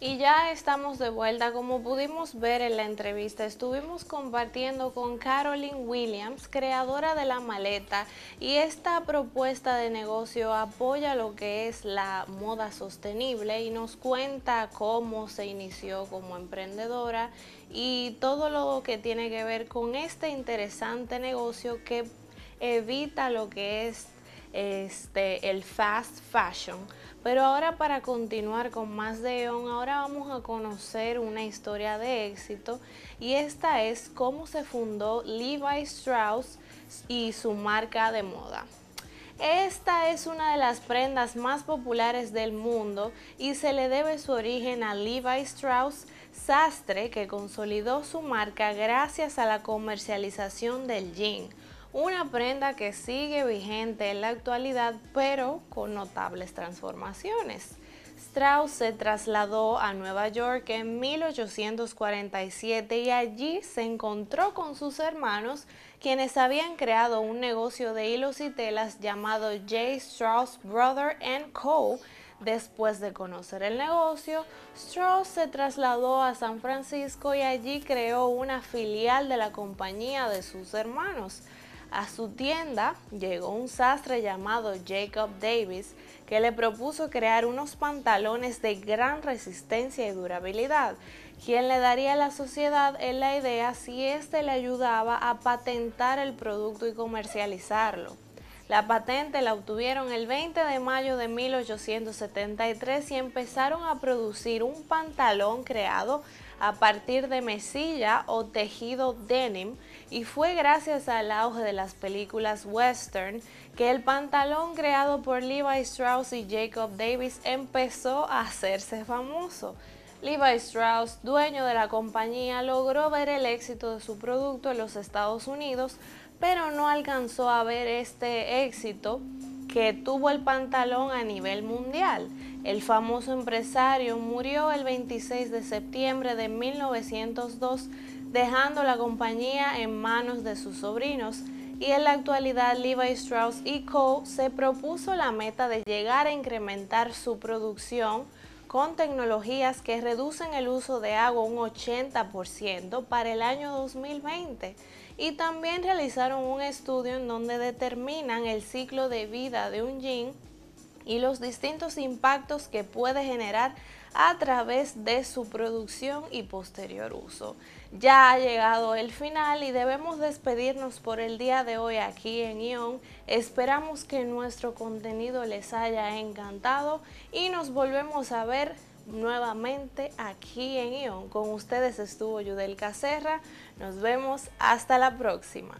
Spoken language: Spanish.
Y ya estamos de vuelta, como pudimos ver en la entrevista, estuvimos compartiendo con Carolyn Williams, creadora de La Maleta, y esta propuesta de negocio apoya lo que es la moda sostenible y nos cuenta cómo se inició como emprendedora y todo lo que tiene que ver con este interesante negocio que evita lo que es este, el fast fashion. Pero ahora para continuar con más de Eon, ahora vamos a conocer una historia de éxito y esta es cómo se fundó Levi Strauss y su marca de moda. Esta es una de las prendas más populares del mundo y se le debe su origen a Levi Strauss, sastre que consolidó su marca gracias a la comercialización del jean una prenda que sigue vigente en la actualidad pero con notables transformaciones. Strauss se trasladó a Nueva York en 1847 y allí se encontró con sus hermanos quienes habían creado un negocio de hilos y telas llamado J. Strauss Brother Co. Después de conocer el negocio, Strauss se trasladó a San Francisco y allí creó una filial de la compañía de sus hermanos. A su tienda llegó un sastre llamado Jacob Davis que le propuso crear unos pantalones de gran resistencia y durabilidad, quien le daría a la sociedad en la idea si éste le ayudaba a patentar el producto y comercializarlo. La patente la obtuvieron el 20 de mayo de 1873 y empezaron a producir un pantalón creado a partir de mesilla o tejido denim y fue gracias al auge de las películas western que el pantalón creado por Levi Strauss y Jacob Davis empezó a hacerse famoso. Levi Strauss, dueño de la compañía, logró ver el éxito de su producto en los Estados Unidos pero no alcanzó a ver este éxito que tuvo el pantalón a nivel mundial. El famoso empresario murió el 26 de septiembre de 1902, dejando la compañía en manos de sus sobrinos. Y en la actualidad Levi Strauss Co. se propuso la meta de llegar a incrementar su producción con tecnologías que reducen el uso de agua un 80% para el año 2020 y también realizaron un estudio en donde determinan el ciclo de vida de un jean y los distintos impactos que puede generar a través de su producción y posterior uso. Ya ha llegado el final y debemos despedirnos por el día de hoy aquí en ION. Esperamos que nuestro contenido les haya encantado y nos volvemos a ver nuevamente aquí en ION. Con ustedes estuvo Yudel Cacerra Nos vemos hasta la próxima.